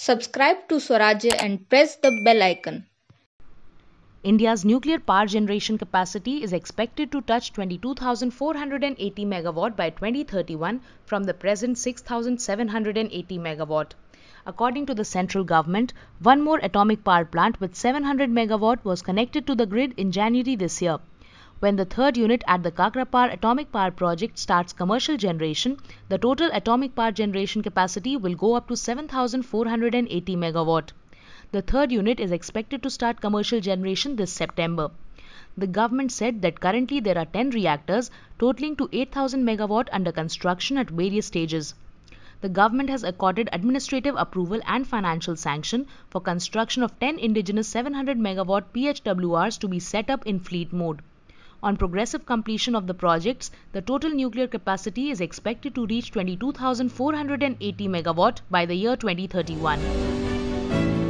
Subscribe to Swarajya and press the bell icon. India's nuclear power generation capacity is expected to touch 22,480 megawatt by 2031 from the present 6,780 megawatt. According to the central government, one more atomic power plant with 700 megawatt was connected to the grid in January this year. When the third unit at the Kakrapar Atomic Power Project starts commercial generation, the total atomic power generation capacity will go up to 7480 megawatt. The third unit is expected to start commercial generation this September. The government said that currently there are 10 reactors totaling to 8000 megawatt under construction at various stages the government has accorded administrative approval and financial sanction for construction of 10 indigenous 700 megawatt PHWRs to be set up in fleet mode. On progressive completion of the projects, the total nuclear capacity is expected to reach 22,480 megawatt by the year 2031.